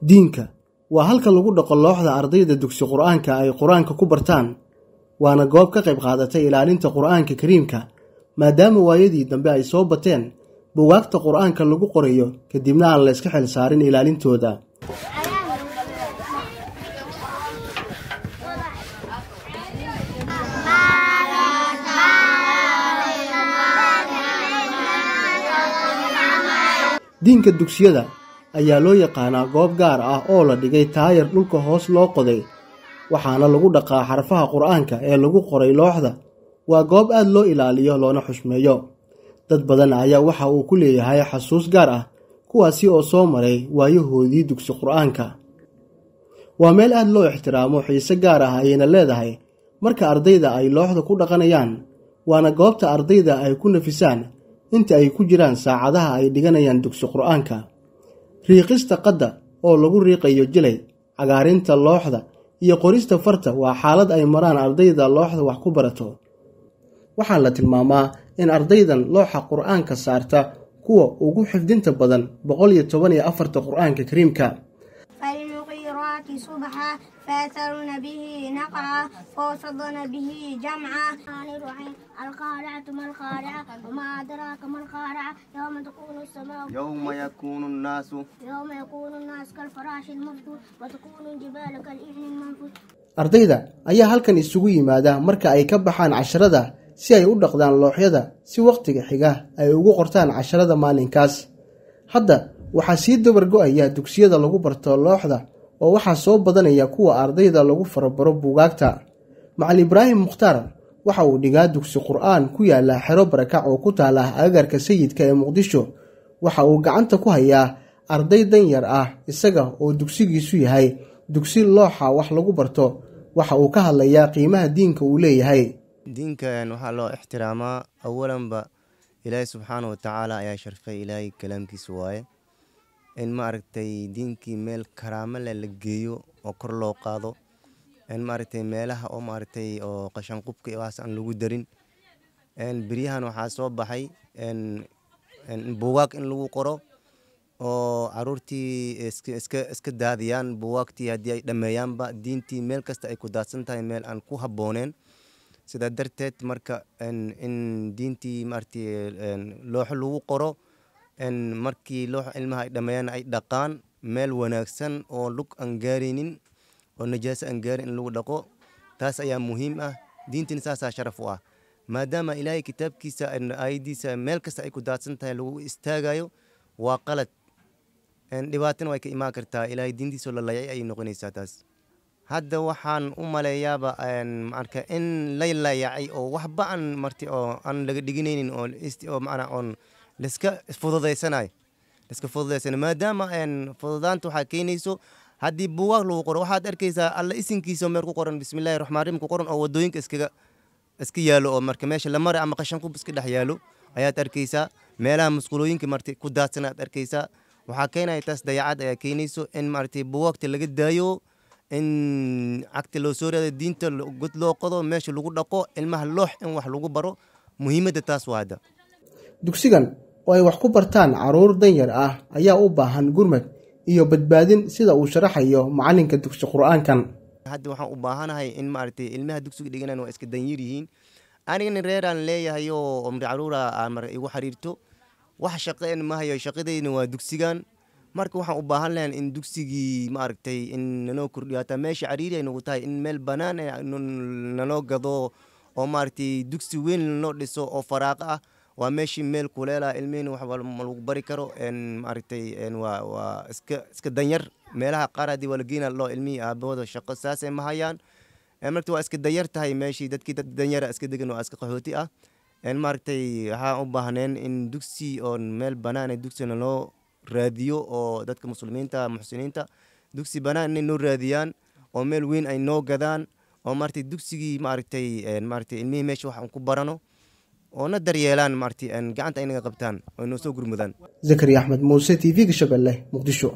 diinka waa halka lagu dhaqo looxda ardayda dugsi qur-aanka ay qur-aanka ku bartaan waana goob ka qayb qaadatay ilaalinta qur-aanka kariimka maadaama waayadii dambe ay soo bateen buwaagta qur-aanka lagu qorayo kadibna aan layska xil saarin ilaalintooda diinka dugsiyada ayaa loo yaqaanaa goob gaar ah oo la dhigay taayar dhulka hoos loo qoday waxaana lagu dhaqaa xarfaha qur-aanka ee lagu qoray looxda waa goob aad loo ilaaliyo loona xushmeeyo dad badan ayaa waxa uu ku leeyahay xasuus gaar ah kuwaasi oo soo maray waayahoodii dugsi qur-aanka waa meel aad loo ixtiraamo xiise gaar ah ayayna leedahay marka ardayda ay looxda ku dhaqanayaan waana goobta ardayda ay ku nafisaan inta ay ku jiraan saacadaha ay dhiganayaan dugsi qur'aanka riiqista qadda oo lagu riiqayo jilay cagaarinta looxda iyo qorista farta waa xaalad ay maraan ardayda looxda wax ku barato waxaa la tilmaamaa in ardaydan looxa qur'aanka saarta kuwa ugu xifdinta badan boqol iyo toban iyo afarta qur'aanka kariimka الحق سبحا به نقعا فوسطن به جمعا القارعة ما القارعة وما أدراك ما القارعة يوم تكون السماء يوم يكون الناس يوم يكون الناس كالفراش المبثوث وتكون الجبال كالإعن المنفوث ardayda ayaa halkan isugu yimaada marka ay ka baxaan casharada si ay u dhaqdaan looxyada si wakhtiga xiga ay ugu qortaan casharada maalinkaas hadda waxaa sii dabar go dugsiyada lagu barto looxda oo waxaa soo badanaya kuwa ardayda lagu farabaro buugaagta macalin ibraahim mukhtaar waxa uu dhigaa dugsi qur-aan ku yaala xero barakac oo ku taala agagarka sayidka ee muqdisho waxa uu gacanta ku hayaa arday dan yar ah isaga oo dugsigiisu yahay dugsi looxa wax lagu barto waxa uu ka hadlayaa qiimaha diinka uu leeyahay diinkan waxaa loo ixtiraamaa awalanba ilaahay subxaana wa tacaala ayaa sharfay ilaahay kalaamkiisa waaye in maaragtay diinkii meel karaamo leh la geeyo oo kor loo qaado in maaragtay meelaha oo maaragtay oo qashan qubka waas aan lagu darin n beryahan waxaa soo baxay n buugaag in lagu qoro oo caruurtii iska iska daadiyaan buugaagtii haddii ay dhammeeyaanba diintii meel kasta ay ku daadsan tahay meel aan ku habbooneen sidaa darteed marka in diintii maaragtay looxo lagu qoro إن مركي لوح علمها دميان أي دقان مال وناكسن أو لوك أنجارينين أو نجاس أنجارين لوك دقو تاس أيا مهمة دين تنساسا شرفوا ما دام إلهي كتاب كيسا إن أي دي سا مال كسا إيكو داتسن تاي لو استاغايو وقالت إن دباتن وإيك إما كرتا إلهي دين دي سول الله يأي أي نغني ساتاس هذا وحان أم لا يابا أن مارك إن ليلا يعي أو وحبا أن مرتي أو أن لقدينين أو إستي أو معنا أن liska fududaysanayo liska fududaysanayo maadaama fududaantu waxaa keenayso haddii buugaag lagu qoro waxaad arkaysaa alla isinkiisa meel ku qoran bismillaahi raxmaan raxiim ku qoran oo wadooyinka iskaga iska yaalo oo marka meesha la maray ama qashan qub iska dhex yaalo ayaad arkaysaa meelaha musqulooyinka marti ku daadsan aad arkaysaa waxaa keenaya taas dayacad ayaa keenayso in marti buugaagta laga daayo in cagta loo soo raado diinta god loo qodo meesha lagu dhaqo ilmaha loox in wax lagu baro muhiimadda taas waa hadda dugsigan oo ay wax ku bartaan carruur danyar ah ayaa u baahan gurmad iyo badbaadin sida uu sharaxayo macalinka dugsi qur-aankan hadda waxaan u baahanahay in maaragtay ilmaha dugsiga dhiganan waa iska danyar yihiin anigana reeraan leeyahay oo omri caruura ah aan mar igu xiriirto wax shaqeen ma shaqadayna waa dugsigan marka waxaan u baahan lahayn in dugsigii maaragtay in nanoo kordhiyo hataa meesha cariiri ay nagu tahay in meel bannaan nanoo gado oo maaragtay dugsi weyn lanoo dhiso oo faraaqo ah waa meeshii meel kuleela ilmihiina wax ma lagu bari karo maaragtay waa waa iska iska danyar meelaha qaar haddii waa ah loo ilmihii aabahooda shaqo saasay ma hayaan marta waa iska danyar tahay meeshii dadkii dad danyara iska degan waa iska qaxooti ah maaragtay waxaa u baahneen in dugsi oon meel banaana dugsigana loo raadiyo oo dadka muslimiinta muxsiniinta dugsi banaan inay noo raadiyaan oo meel weyn ay noo gadaan oo maaragtay dugsigii maaragtay maaragtay ilmihii meesha wax ku barano oo na daryeelaan maaragtay gacanta aynaga qabtaan oo inoo soo gurmudaan zakari axmed muuse t v ga shabeelle muqdisho